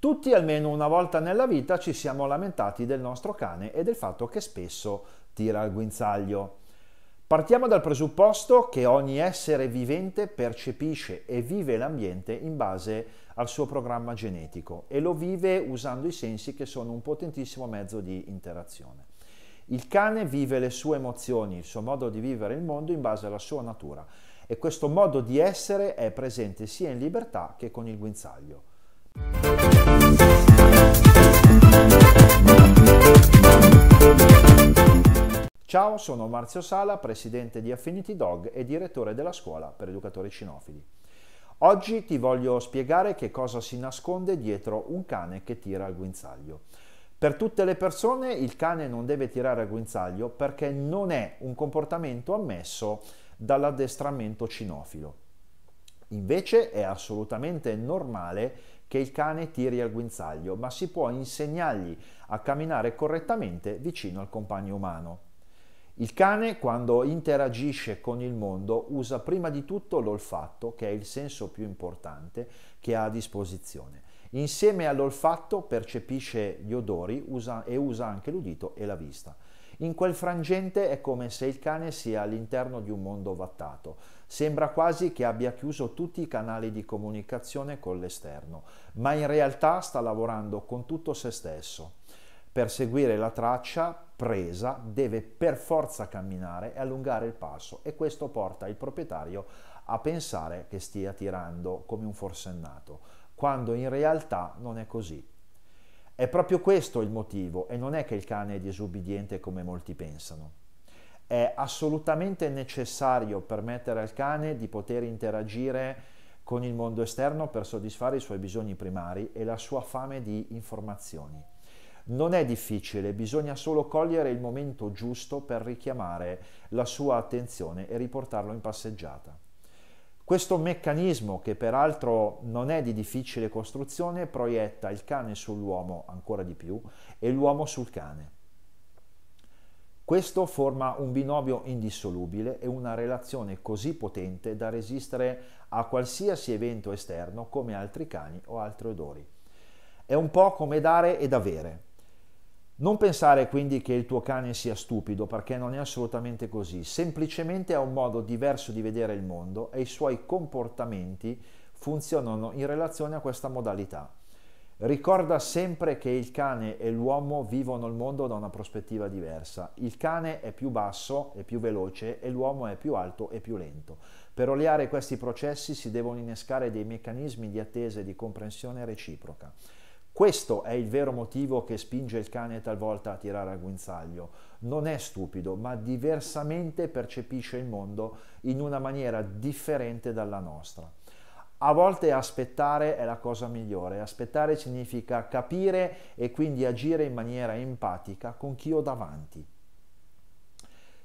Tutti almeno una volta nella vita ci siamo lamentati del nostro cane e del fatto che spesso tira al guinzaglio. Partiamo dal presupposto che ogni essere vivente percepisce e vive l'ambiente in base al suo programma genetico e lo vive usando i sensi che sono un potentissimo mezzo di interazione. Il cane vive le sue emozioni, il suo modo di vivere il mondo in base alla sua natura e questo modo di essere è presente sia in libertà che con il guinzaglio. Ciao, sono Marzio Sala, presidente di Affinity Dog e direttore della scuola per educatori cinofili. Oggi ti voglio spiegare che cosa si nasconde dietro un cane che tira al guinzaglio. Per tutte le persone il cane non deve tirare al guinzaglio perché non è un comportamento ammesso dall'addestramento cinofilo. Invece è assolutamente normale che il cane tiri al guinzaglio, ma si può insegnargli a camminare correttamente vicino al compagno umano. Il cane, quando interagisce con il mondo, usa prima di tutto l'olfatto, che è il senso più importante che ha a disposizione. Insieme all'olfatto percepisce gli odori usa, e usa anche l'udito e la vista. In quel frangente è come se il cane sia all'interno di un mondo vattato. Sembra quasi che abbia chiuso tutti i canali di comunicazione con l'esterno, ma in realtà sta lavorando con tutto se stesso per seguire la traccia presa deve per forza camminare e allungare il passo e questo porta il proprietario a pensare che stia tirando come un forsennato, quando in realtà non è così. È proprio questo il motivo e non è che il cane è disubbidiente come molti pensano. È assolutamente necessario permettere al cane di poter interagire con il mondo esterno per soddisfare i suoi bisogni primari e la sua fame di informazioni. Non è difficile, bisogna solo cogliere il momento giusto per richiamare la sua attenzione e riportarlo in passeggiata. Questo meccanismo, che peraltro non è di difficile costruzione, proietta il cane sull'uomo ancora di più e l'uomo sul cane. Questo forma un binomio indissolubile e una relazione così potente da resistere a qualsiasi evento esterno come altri cani o altri odori. È un po' come dare ed avere. Non pensare quindi che il tuo cane sia stupido, perché non è assolutamente così, semplicemente ha un modo diverso di vedere il mondo e i suoi comportamenti funzionano in relazione a questa modalità. Ricorda sempre che il cane e l'uomo vivono il mondo da una prospettiva diversa. Il cane è più basso e più veloce e l'uomo è più alto e più lento. Per oleare questi processi si devono innescare dei meccanismi di attesa e di comprensione reciproca. Questo è il vero motivo che spinge il cane talvolta a tirare a guinzaglio. Non è stupido, ma diversamente percepisce il mondo in una maniera differente dalla nostra. A volte aspettare è la cosa migliore. Aspettare significa capire e quindi agire in maniera empatica con chi ho davanti.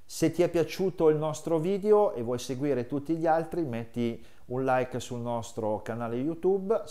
Se ti è piaciuto il nostro video e vuoi seguire tutti gli altri, metti un like sul nostro canale YouTube.